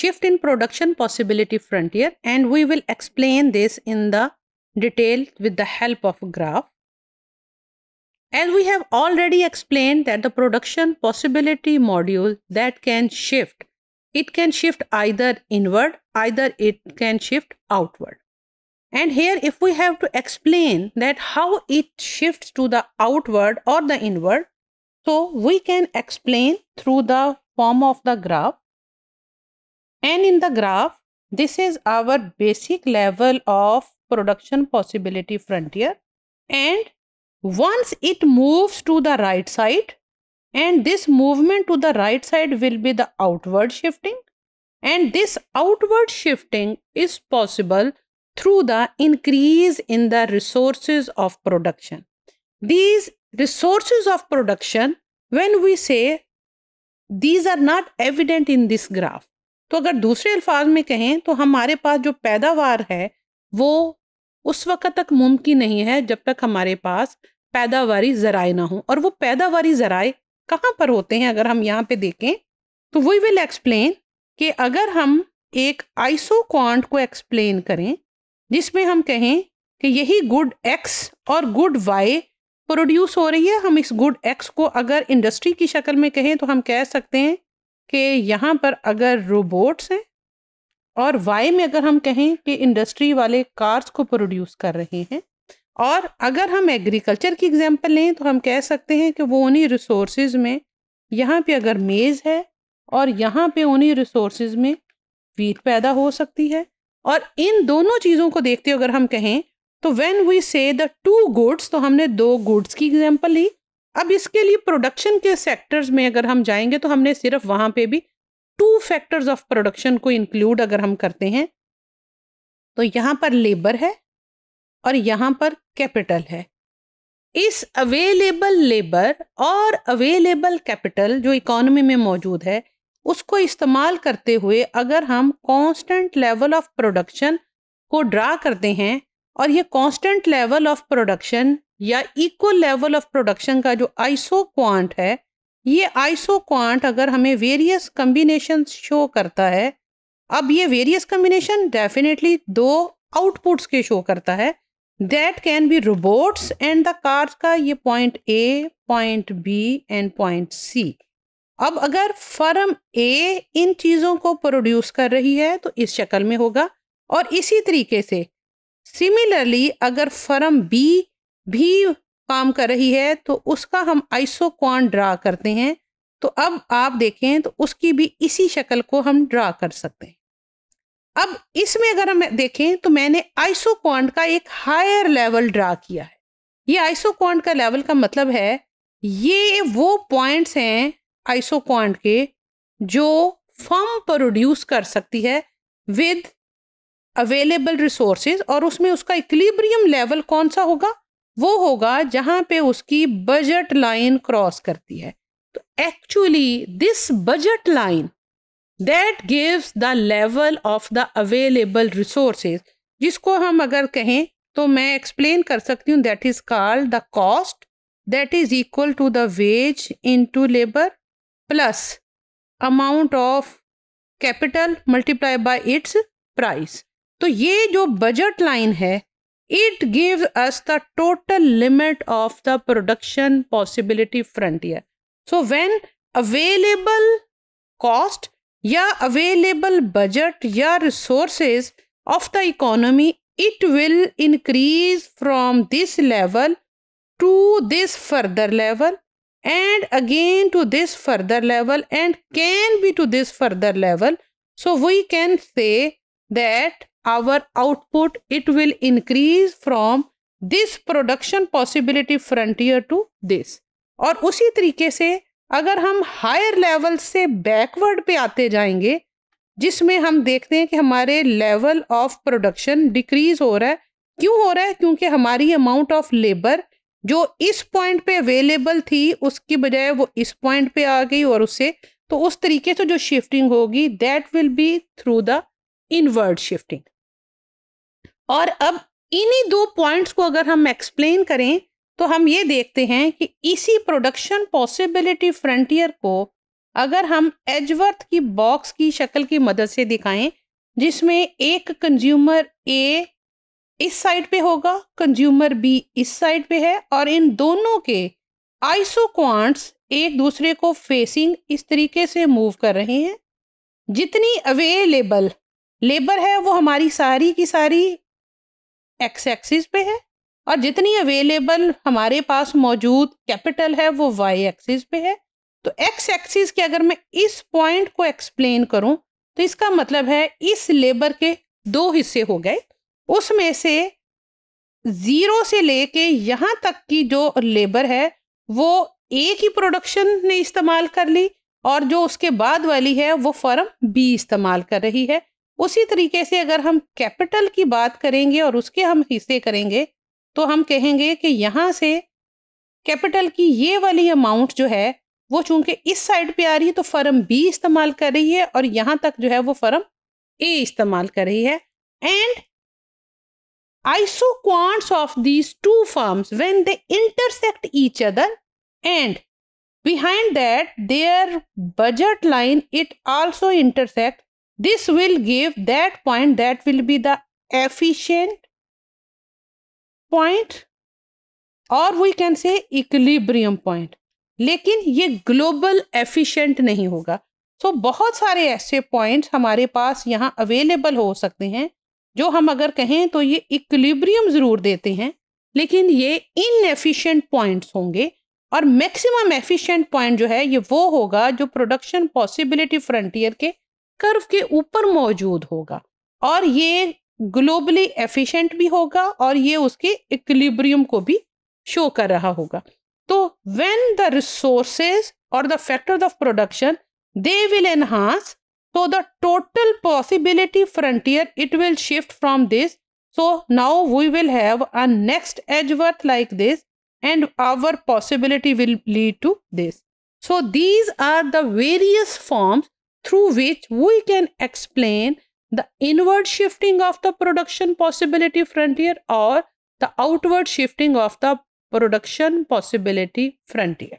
shift in production possibility frontier and we will explain this in the detail with the help of a graph. As we have already explained that the production possibility module that can shift, it can shift either inward, either it can shift outward. And here if we have to explain that how it shifts to the outward or the inward, so we can explain through the form of the graph and in the graph, this is our basic level of production possibility frontier. And once it moves to the right side, and this movement to the right side will be the outward shifting. And this outward shifting is possible through the increase in the resources of production. These resources of production, when we say these are not evident in this graph, तो अगर दूसरे अल्फाज में कहें तो हमारे पास जो पैदावार है वो उस वक्त तक मुमकिन नहीं है जब तक हमारे पास पैदावारी ज़राए ना हों और वो पैदावारी ज़राए कहाँ पर होते हैं अगर हम यहाँ पे देखें तो वी विल एक्सप्लेन कि अगर हम एक आइसोक्वांट को एक्सप्लेन करें जिसमें हम कहें कि यही गुड एक्स और गुड वाई प्रोड्यूस हो रही है हम इस गुड एक्स को अगर इंडस्ट्री की शक्ल में कहें तो हम कह सकते हैं कि यहाँ पर अगर रोबोट्स हैं और वाई में अगर हम कहें कि इंडस्ट्री वाले कार्स को प्रोड्यूस कर रहे हैं और अगर हम एग्रीकल्चर की एग्जांपल लें तो हम कह सकते हैं कि वो उन्हीं रिसोर्स में यहाँ पे अगर मेज़ है और यहाँ पे उन्हीं रिसोर्स में वीट पैदा हो सकती है और इन दोनों चीज़ों को देखते अगर हम कहें तो when we say the two goods तो हमने दो गुड्स की एग्जांपल ली अब इसके लिए प्रोडक्शन के सेक्टर्स में अगर हम जाएंगे तो हमने सिर्फ वहाँ पे भी टू फैक्टर्स ऑफ प्रोडक्शन को इंक्लूड अगर हम करते हैं तो यहाँ पर लेबर है और यहाँ पर कैपिटल है इस अवेलेबल लेबर और अवेलेबल कैपिटल जो इकोनॉमी में मौजूद है उसको इस्तेमाल करते हुए अगर हम कांस्टेंट लेवल ऑफ प्रोडक्शन को ड्रा करते हैं और ये कांस्टेंट लेवल ऑफ प्रोडक्शन या इक्वल लेवल ऑफ प्रोडक्शन का जो आइसो क्वांट है ये आइसो क्वांट अगर हमें वेरियस कम्बिनेशन शो करता है अब ये वेरियस कम्बिनेशन डेफिनेटली दो आउटपुट्स के शो करता है that can be robots and the cars का ये point A point B and point C अब अगर फर्म ए इन चीज़ों को प्रोड्यूस कर रही है तो इस शक्ल में होगा और इसी तरीके से सिमिलरली अगर फर्म बी भी काम कर रही है तो उसका हम आइसोकॉन ड्रा करते हैं तो अब आप देखें तो उसकी भी इसी शक्ल को हम ड्रा कर सकते हैं अब इसमें अगर हम देखें तो मैंने आइसोकॉन्ड का एक हायर लेवल ड्रा किया है ये आइसोकॉन्ड का लेवल का मतलब है ये वो पॉइंट्स हैं आइसोकॉन्ड के जो फर्म प्रोड्यूस कर सकती है विद अवेलेबल रिसोर्सेज और उसमें उसका इक्लिब्रियम लेवल कौन सा होगा वो होगा जहाँ पे उसकी बजट लाइन क्रॉस करती है तो actually this budget line that gives the level of the available resources जिसको हम अगर कहें तो मैं एक्सप्लेन कर सकती हूँ that is called the cost that is equal to the wage in to labour plus amount of capital multiply by its price तो ये जो बजट लाइन है it gives us the total limit of the production possibility frontier. So, when available cost या available budget या resources of the economy, it will increase from this level to this further level and again to this further level and can be to this further level. So, we can say that our output it will increase from this production possibility frontier to this और उसी तरीके से अगर हम higher level से backward पे आते जाएंगे जिसमें हम देखते हैं कि हमारे लेवल ऑफ प्रोडक्शन डिक्रीज हो रहा है क्यों हो रहा है क्योंकि हमारी अमाउंट ऑफ लेबर जो इस पॉइंट पे अवेलेबल थी उसकी बजाय वो इस पॉइंट पे आ गई और उससे तो उस तरीके से जो शिफ्टिंग होगी that will be through the inward shifting और अब इन्हीं दो पॉइंट्स को अगर हम एक्सप्लेन करें तो हम ये देखते हैं कि इसी प्रोडक्शन पॉसिबिलिटी फ्रंटियर को अगर हम एजवर्थ की बॉक्स की शक्ल की मदद से दिखाएं जिसमें एक कंज्यूमर ए इस साइड पे होगा कंज्यूमर बी इस साइड पे है और इन दोनों के आइसो क्वांट्स एक दूसरे को फेसिंग इस तरीके से मूव कर रहे हैं जितनी अवेलेबल लेबर है वो हमारी सारी की सारी एक्स एक्सिस पे है और जितनी अवेलेबल हमारे पास मौजूद कैपिटल है वो वाई एक्सिस पे है तो एक्स एक्सिस के अगर मैं इस पॉइंट को एक्सप्लेन करूं तो इसका मतलब है इस लेबर के दो हिस्से हो गए उसमें से ज़ीरो से लेके यहाँ तक की जो लेबर है वो एक ही प्रोडक्शन ने इस्तेमाल कर ली और जो उसके बाद वाली है वो फर्म बी इस्तेमाल कर रही है उसी तरीके से अगर हम कैपिटल की बात करेंगे और उसके हम हिस्से करेंगे तो हम कहेंगे कि यहाँ से कैपिटल की ये वाली अमाउंट जो है वो चूंकि इस साइड पे आ रही है तो फर्म बी इस्तेमाल कर रही है और यहाँ तक जो है वो फर्म ए इस्तेमाल कर रही है and quants of these two firms when they intersect each other and behind that their budget line it also intersect This will give that point that will be the efficient point और we can say equilibrium point लेकिन ये global efficient नहीं होगा सो so, बहुत सारे ऐसे points हमारे पास यहाँ अवेलेबल हो सकते हैं जो हम अगर कहें तो ये इक्लिब्रियम ज़रूर देते हैं लेकिन ये इनएफिशिएंट पॉइंट्स होंगे और मैक्सिमम एफिशिएंट पॉइंट जो है ये वो होगा जो प्रोडक्शन पॉसिबिलिटी फ्रंटियर के कर्व के ऊपर मौजूद होगा और ये ग्लोबली एफिशिएंट भी होगा और ये उसके इक्लिब्रियम को भी शो कर रहा होगा तो व्हेन द रिसोर्सेज और the factors of production they will enhance तो the total possibility frontier it will shift from this so now we will have a next edge worth like this and our possibility will lead to this so these are the various forms through which we can explain the inward shifting of the production possibility frontier or the outward shifting of the production possibility frontier.